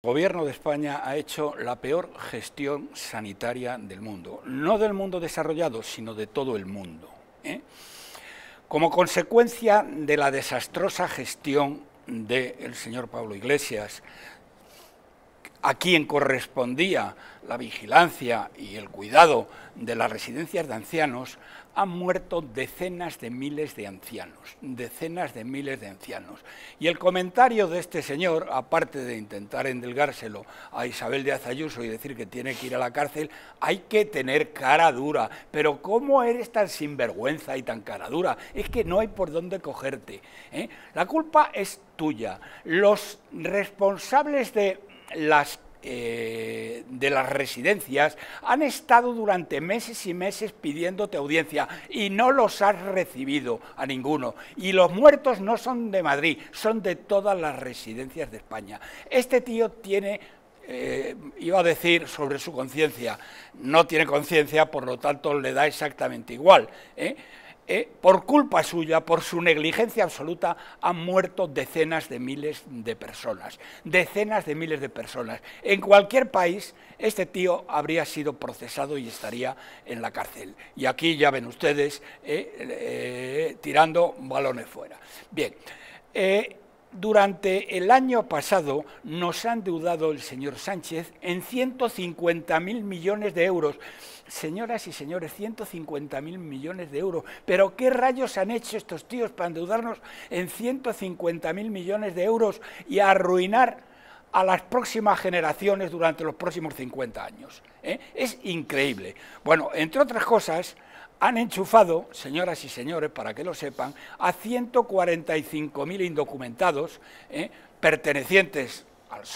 El gobierno de España ha hecho la peor gestión sanitaria del mundo, no del mundo desarrollado, sino de todo el mundo. ¿eh? Como consecuencia de la desastrosa gestión del señor Pablo Iglesias, a quien correspondía la vigilancia y el cuidado de las residencias de ancianos, han muerto decenas de miles de ancianos, decenas de miles de ancianos. Y el comentario de este señor, aparte de intentar endelgárselo a Isabel de Azayuso y decir que tiene que ir a la cárcel, hay que tener cara dura. Pero ¿cómo eres tan sinvergüenza y tan cara dura? Es que no hay por dónde cogerte. ¿eh? La culpa es tuya. Los responsables de las eh, de las residencias han estado durante meses y meses pidiéndote audiencia y no los has recibido a ninguno. Y los muertos no son de Madrid, son de todas las residencias de España. Este tío tiene eh, iba a decir sobre su conciencia. No tiene conciencia, por lo tanto le da exactamente igual. ¿eh? Eh, por culpa suya, por su negligencia absoluta, han muerto decenas de miles de personas. Decenas de miles de personas. En cualquier país, este tío habría sido procesado y estaría en la cárcel. Y aquí ya ven ustedes eh, eh, tirando balones fuera. Bien. Durante el año pasado nos han deudado el señor Sánchez en 150.000 millones de euros. Señoras y señores, 150.000 millones de euros. Pero ¿qué rayos han hecho estos tíos para endeudarnos en 150.000 millones de euros y arruinar a las próximas generaciones durante los próximos 50 años? ¿Eh? Es increíble. Bueno, entre otras cosas han enchufado, señoras y señores, para que lo sepan, a 145.000 indocumentados eh, pertenecientes al